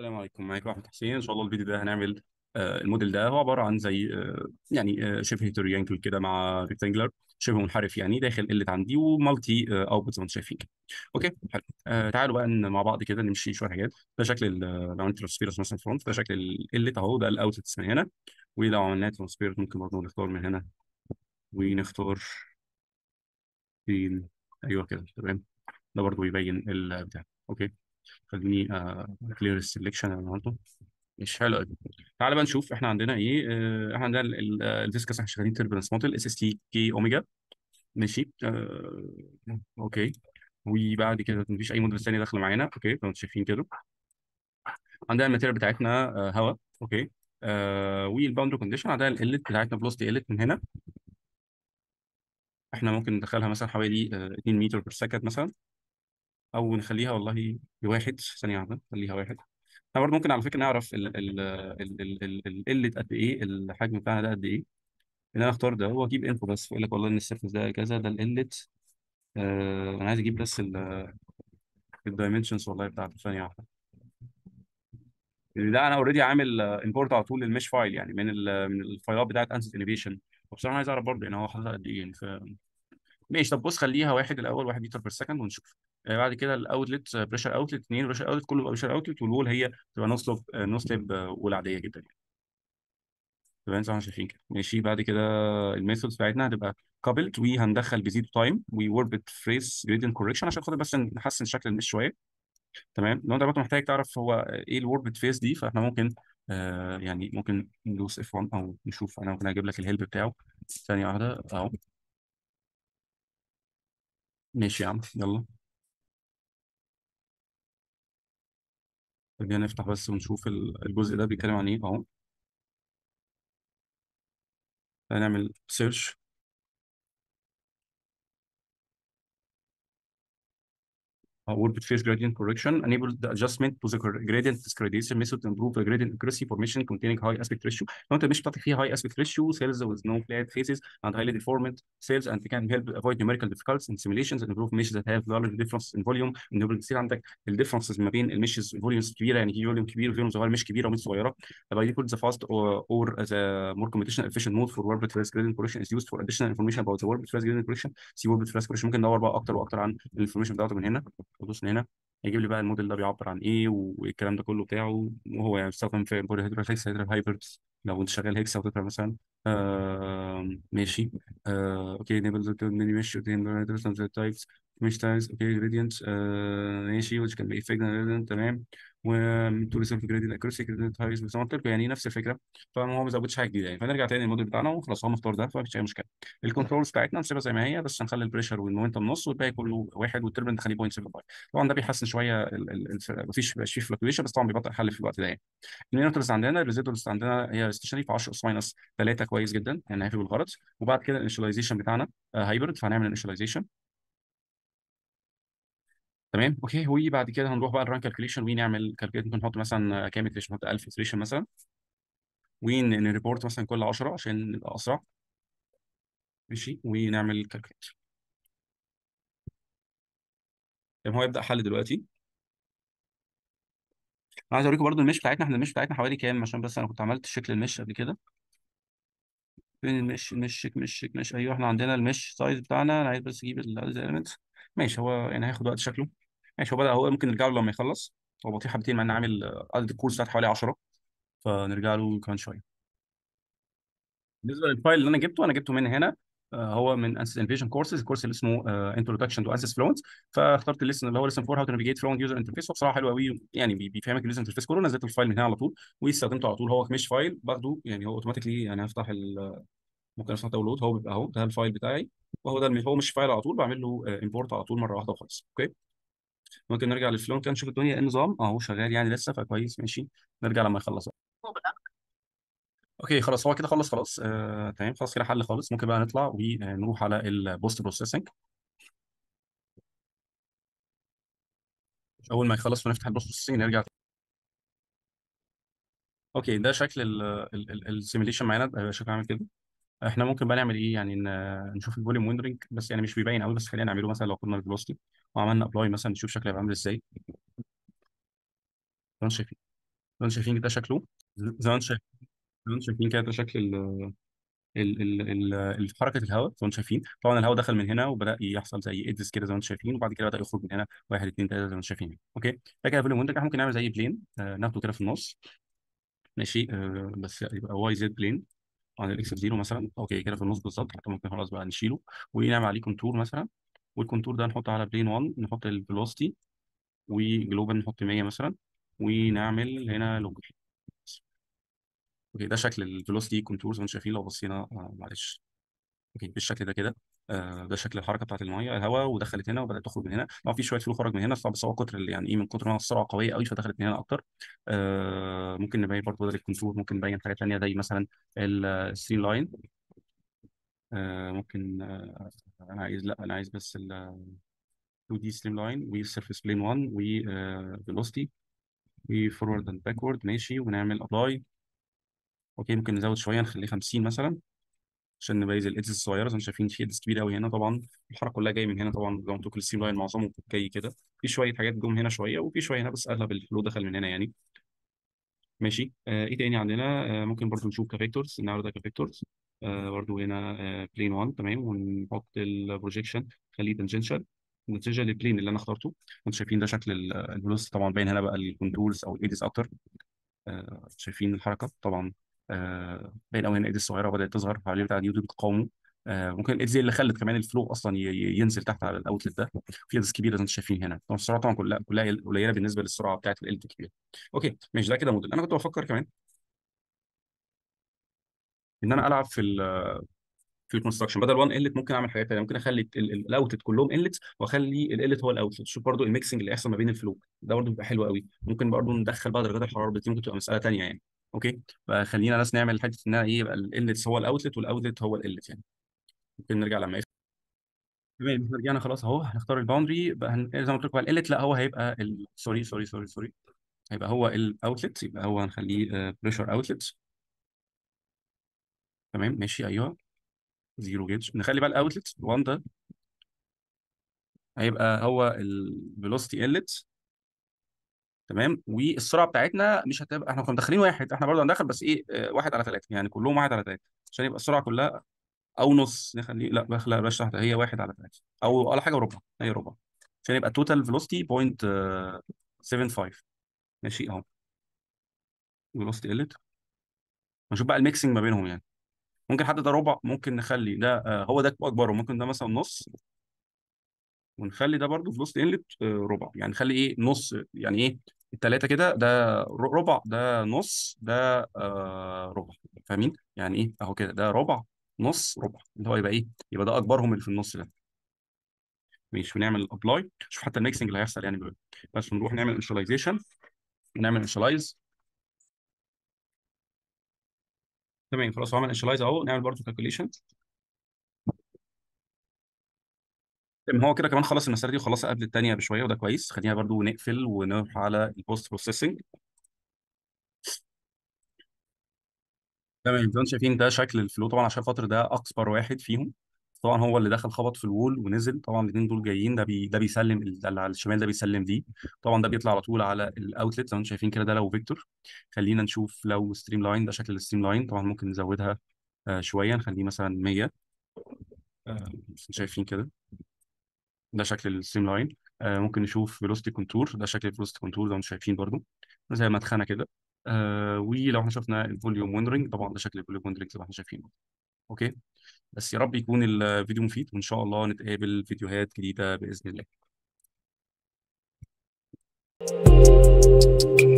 السلام عليكم معاكم احمد حسين ان شاء الله الفيديو ده هنعمل آه الموديل ده هو عباره عن زي آه يعني آه شبه تريانجل كده مع ريكتانجلر شبه منحرف يعني داخل قله عندي ومالتي اوتبوت آه، زي ما انتم شايفين اوكي حلو آه، تعالوا بقى مع بعض كده نمشي شويه حاجات ده شكل آه، لو عملت ترانسبيرس مثلا فرونت ده شكل اللي اهو ده الاوتبوت من هنا ولو عملنا ترانسفيرس ممكن برضه نختار من هنا ونختار ايوه كده تمام ده برضه يبين البتاع اوكي خليني كلير السلكشن النهارده مش حلو قوي تعالى بقى نشوف احنا عندنا ايه آه، احنا عندنا آه، الديسكس احنا شغالين تربرنس موديل اس اس تي كي اوميجا ماشي اه اوكي وبعد كده مفيش اي موديل ثاني داخله معانا اوكي لو انتم شايفين كده عندنا الماتيريال بتاعتنا اه هواء اوكي اه كونديشن عندنا الالت بتاعتنا فلوسيتي الت من هنا احنا ممكن ندخلها مثلا حوالي 2 آه، متر بير سكند مثلا او نخليها والله لواحد ثانيه واحده نخليها واحد انا برضه ممكن على فكره نعرف ال ال ال ال قله قد ايه الحجم بتاعنا ده قد ايه ان انا اختار ده هو اجيب انفو بس يقول لك والله ان السيرفس ده كذا ده القله آه انا عايز اجيب بس الدايمنشنز والله بتاعته ثانيه واحده ده انا اوريدي عامل امبورت على طول للمش فايل يعني من ال من الفايلات بتاعت انسيت انيفيشن وبصراحه انا عايز اعرف برضه يعني هو حاططها قد ايه يعني ف ماشي طب بص خليها واحد الاول 1 متر بير سكند ونشوف آه، بعد كده الاوتلت بريشر اوتلت اثنين بريشر اوتلت كله بقى بريشر اوتلت والول هي تبقى نو سلوب آه، نو سليب آه، والعاديه جدا يعني تمام زي ما شايفين كده ماشي بعد كده الميثودز بتاعتنا هتبقى كابلت وهندخل بزيد تايم ووربت فريز جريدينت كوركشن عشان خاطر بس نحسن شكل المش شويه تمام لو انت محتاج تعرف هو ايه الوربت فيس دي فاحنا ممكن آه يعني ممكن ندوس اف 1 او نشوف انا ممكن اجيب لك الهيلب بتاعه ثانيه واحده اهو ماشي يا عم يلا خلينا نفتح بس ونشوف الجزء ده بيتكلم عن ايه اهو هنعمل سيرش Orbit phase gradient correction enable the adjustment to the gradient discretization method to improve the gradient accuracy for mission containing high aspect ratio. لو انت مش بتاعتك فيه high aspect ratio cells with no flat faces and highly deformed cells and can help avoid numerical difficulties in simulations and improve missions that have large difference in volume. enable تصير عندك الديفرنسز ما بين الميشز فوليومز كبيره يعني في فوليوم كبير وفوليوم صغير مش كبيره ومش صغيره. By default the fast or, or the more computational efficient mode for Orbit phase gradient correction is used for additional information about the Orbit phase gradient correction. See Orbit phase correction ممكن ندور بقى اكتر واكتر عن information بتاعته من هنا. وادوس هنا هيجيب لي بقى الموديل ده بيعبر عن ايه والكلام ده كله بتاعه وهو يعني بيستخدم في بوري هيدرال هيكس هيدرال هايبرز لو انت شغال هيكس او وتترا مثلا آه ماشي آه اوكي نيبل ماشي تايبس مش تايز طيب، اوكي جريدينت آه، ماشي وش كان be effective تمام وتو ريسيرف جريدينت gradient جريدينت هايز highest يعني نفس الفكره فما هو ما زودش حاجه جديده يعني فنرجع تاني للموديل بتاعنا وخلاص هو مختار ده فمفيش اي مشكله الكنترولز بتاعتنا نسيبها زي ما هي بس هنخلي البريشر والمومنتم نص والباقي كله واحد والتربن نخليه 0.75 طبعا ده بيحسن شويه مفيش فيه فلكتويشن بس طبعا بيبطئ الحل في الوقت ده يعني المينوترز عندنا الريزيدورز عندنا هي ستيشنري في 10 اس ماينس 3 كويس جدا هنعرفه يعني بالغرض وبعد كده الانشلايزيشن بتاعنا هايبرد آه، فهنعمل الانشلايزيشن تمام اوكي وبعد كده هنروح بقى الران كالكوليشن ونعمل كالكوليشن ممكن نحط مثلا كام iteration نحط 1000 iteration مثلا ونريبورت مثلا كل 10 عشان نبقى اسرع ماشي ونعمل كالكوليت تمام هو يبدا حل دلوقتي انا عايز اوريكم برده المش بتاعتنا احنا المش بتاعتنا حوالي كام عشان بس انا كنت عملت شكل المش قبل كده فين المش مش مش مش ايوه احنا عندنا المش سايز بتاعنا انا عايز بس اجيب الاليمنت ماشي هو يعني هياخد وقت شكله ماشي هو بدأ هو ممكن نرجع له لما يخلص هو بطيء حبتين مع ان عامل عدد آه، الكورس بتاعت حوالي 10 فنرجع له كمان شويه بالنسبه للفايل اللي انا جبته انا جبته من هنا آه، هو من انسس انفيجن كورسز الكورس اللي اسمه انتروداكشن تو انسس فلوينت فاخترت الليسن اللي هو ليسن فور هاو تو نافيجيت فلوينت يوزر انترفيس وبصراحه حلو قوي يعني بيفهمك اليوزر انترفيس كله نزلت الفايل من هنا على طول واستخدمته على طول هو مش فايل باخده يعني هو اوتوماتيكلي يعني هفتح ال ممكن افتح داونلود هو بيبقى اهو ده الفايل بتاعي وهو ده هو مش فايل على طول بعمل له امبورت آه، على طول مره واحده وخلاص اوكي ممكن نرجع للفلون كده نشوف الدنيا ايه النظام اهو شغال يعني لسه فكويس ماشي نرجع لما يخلص اوكي خلاص هو كده خلص خلاص آه، تمام خلاص كده حل خالص ممكن بقى نطلع ونروح على البوست بروسيسنج اول ما يخلص ونفتح البوست بروسيسنج نرجع اوكي ده شكل السيميليشن معانا آه، شكله عامل كده احنا ممكن بقى نعمل ايه يعني نشوف الفوليوم ويندرنج بس يعني مش بيبين قوي بس خلينا نعمله مثلا لو كنا فيلوسيتي وعملنا ابلاي مثلا نشوف شكله هيبقى عامل ازاي زمان شايفين انتم شايفين ده شكله انتم شايفين شايفين كده ده شكل ال- ال ال ال حركه الهواء زي ما انتم شايفين طبعا الهواء دخل من هنا وبدا يحصل زي ايدز كده زي ما انتم شايفين وبعد كده بدا يخرج من هنا واحد اثنين ثلاثه زي ما انتم شايفين اوكي ده كده فوليوم ويندرج احنا ممكن نعمل زي بلين آه، ناخده كده في النص ماشي آه، بس يبقى واي زد بلين عن الاكس زيرو مثلا اوكي كده في النص بالظبط حتى ممكن خلاص بقى نشيله ونعمل عليه كونتور مثلا والكونتور ده نحطه على بلين 1 نحط الفيلوستي وجلوبال نحط 100 مثلا ونعمل هنا لوج اوكي ده شكل زي كونتورز وانتم شايفين لو بصينا آه، معلش اوكي بالشكل ده كده آه، ده شكل الحركه بتاعت الميه الهواء ودخلت هنا وبدات تخرج من هنا ما في شويه فلو خرج من هنا بس هو كتر يعني ايه من كتر ما السرعه قويه قوي فدخلت من هنا اكتر آه ممكن نبين برضه بدل الكونتور ممكن نبين حاجه ثانيه زي مثلا الستريم لاين آه، ممكن آه انا عايز لا انا عايز بس ال 2 دي سليم لاين وسيرفيس بلين 1 وفيلوستي وفورورد اند باكورد ماشي ونعمل ابلاي اوكي ممكن نزود شويه نخليه 50 مثلا عشان نميز الايدز الصغيره زي ما شايفين في ايدز كبيره قوي هنا طبعا الحركه كلها جايه من هنا طبعا زي ما قلت السيم لاين معظمه جاي كده في شويه حاجات جم هنا شويه وفي شويه هنا بس اغلب الفلو دخل من هنا يعني ماشي آه ايه تاني عندنا آه ممكن برضو نشوف كافيكتورز النهارده كافيكتورز آه برضو هنا آه بلين 1 تمام ونحط البروجيكشن خليه تنجنشال نتيجه للبلين اللي انا اخترته انتوا شايفين ده شكل الفلوس طبعا باين هنا بقى الكنترولز او الايدز اكتر آه شايفين الحركه طبعا آه، باقي الاواني الايدز الصغيره بدات تظهر فعليه بتاع اليوتيوب تقاومه آه، ممكن الايدز اللي خلت كمان الفلو اصلا ينزل تحت على الاوتلت ده في ايدز كبيره زي انتم شايفين هنا السرعه طبعا كلها كلها قليله بالنسبه للسرعه بتاعت الايدز الكبيره اوكي ماشي ده كده موديل انا كنت بفكر كمان ان انا العب في في الكونستراكشن بدل 1 انلت ممكن اعمل حاجات ثانيه ممكن اخلي الاوتلت كلهم انلتس واخلي الانلت هو الاوتلت شوف برده الميكسنج اللي هيحصل ما بين الفلو ده برده بيبقى حلو قوي ممكن برده ندخل بقى درجات الحراره دي ممكن تبقى مساله ثانيه يعني اوكي فخلينا بس نعمل حته انها ايه يبقى الانلت هو الاوتلت والاوتلت هو الانلت يعني ممكن نرجع لما يخلص تمام احنا رجعنا خلاص اهو هنختار الباوندري زي ما قلت لكم الانلت لا هو هيبقى ال... سوري سوري سوري سوري هيبقى هو الاوتلت يبقى هو هنخليه بريشر آه، اوتلت تمام ماشي ايوه زيرو جيج نخلي بقى الاوتلت 1 ده هيبقى هو الفيلوستي انلت تمام والسرعه بتاعتنا مش هتبقى احنا كنا مدخلين واحد احنا برضه هندخل بس ايه آه، واحد على ثلاثه يعني كلهم واحد على ثلاثه عشان يبقى السرعه كلها او نص نخليه لا بخلى بلاش تحت هي واحد على ثلاثه او على حاجه وربع هي ربع عشان يبقى التوتال فيلوستي 0.75 ماشي اهو فيلوستي قلت نشوف بقى الميكسنج ما بينهم يعني ممكن حد ده ربع ممكن نخلي ده آه، هو ده اكبره ممكن ده مثلا نص ونخلي ده برضه فلوس انلت آه، ربع يعني نخلي ايه نص يعني ايه التلاتة كده ده ربع ده نص ده آه، ربع فاهمين يعني ايه اهو كده ده ربع نص ربع اللي هو يبقى ايه يبقى ده اكبرهم اللي في النص ده ماشي ونعمل ابلاي شوف حتى الميكسنج اللي هيحصل يعني بقى. بس نروح نعمل انشاليزيشن نعمل انشاليز تمام خلاص هو عمل انشاليز اهو نعمل برضه كالكوليشن طيب، ما هو كده كمان خلص المسيره دي وخلصها قبل الثانيه بشويه وده كويس خلينا برضو نقفل ونروح على البوست بروسيسنج تمام زي ما انتم شايفين ده شكل الفلو طبعا عشان الفترة ده اكبر واحد فيهم طبعا هو اللي دخل خبط في الوول ونزل طبعا الاثنين دول جايين ده بي ده بيسلم ال- اللي على الشمال ده بيسلم دي طبعا ده بيطلع على طول على الاوتلت زي ما انتم شايفين كده ده لو فيكتور خلينا نشوف لو ستريم لاين ده شكل الستريم لاين طبعا ممكن نزودها آه، شويه نخليه مثلا 100 آه، شايفين كده ده شكل الستريم لاين آه ممكن نشوف فيلوستي كونتور ده شكل فيلوستي كونتور زي ما انتم شايفين برضو زي مدخنه كده آه ولو احنا شفنا الفوليوم وندرنج طبعا ده شكل الفوليوم وندرنج زي ما احنا شايفينه اوكي بس يا رب يكون الفيديو مفيد وان شاء الله نتقابل فيديوهات جديده باذن الله